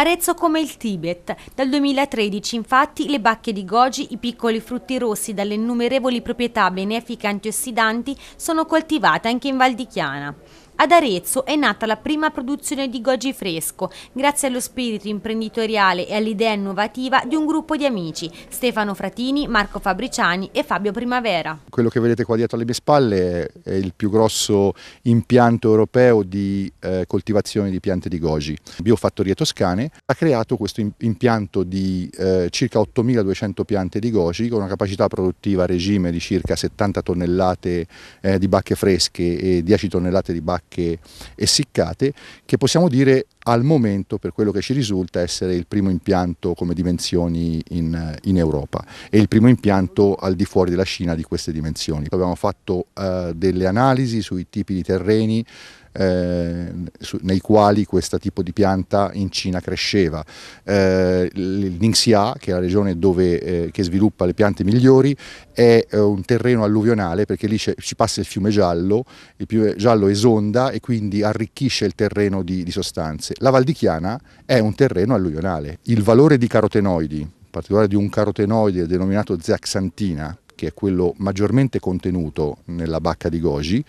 Arezzo come il Tibet. Dal 2013 infatti le bacche di goji, i piccoli frutti rossi dalle innumerevoli proprietà benefiche antiossidanti sono coltivate anche in Val di Chiana. Ad Arezzo è nata la prima produzione di goji fresco, grazie allo spirito imprenditoriale e all'idea innovativa di un gruppo di amici, Stefano Fratini, Marco Fabriciani e Fabio Primavera. Quello che vedete qua dietro alle mie spalle è il più grosso impianto europeo di eh, coltivazione di piante di goji. Biofattorie Toscane ha creato questo impianto di eh, circa 8.200 piante di goji con una capacità produttiva a regime di circa 70 tonnellate eh, di bacche fresche e 10 tonnellate di bacche che essiccate che possiamo dire al momento, per quello che ci risulta, essere il primo impianto come dimensioni in, in, Europa e il primo impianto al di fuori della Cina di queste dimensioni. Abbiamo fatto eh, delle analisi sui tipi di terreni eh, su, nei quali questo tipo di pianta in Cina cresceva. Eh, il Ningxia, che è la regione dove, eh, che sviluppa le piante migliori, è eh, un terreno alluvionale perché lì ci passa il fiume giallo, il fiume giallo esonda e quindi arricchisce il terreno di, di sostanze la Valdichiana è un terreno alluvionale. Il valore di carotenoidi, in particolare di un carotenoide denominato zeaxantina, che è quello maggiormente contenuto nella bacca di Goji,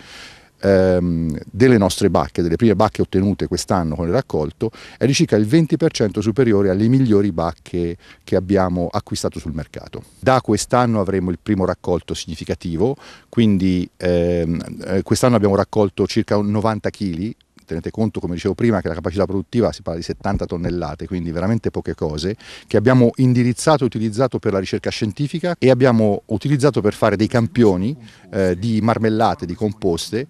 ehm, delle nostre bacche, delle prime bacche ottenute quest'anno con il raccolto, è di circa il 20% superiore alle migliori bacche che abbiamo acquistato sul mercato. Da quest'anno avremo il primo raccolto significativo, quindi ehm, eh, quest'anno abbiamo raccolto circa 90 kg tenete conto come dicevo prima che la capacità produttiva si parla di 70 tonnellate, quindi veramente poche cose, che abbiamo indirizzato e utilizzato per la ricerca scientifica e abbiamo utilizzato per fare dei campioni eh, di marmellate, di composte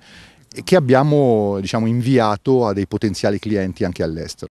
che abbiamo diciamo, inviato a dei potenziali clienti anche all'estero.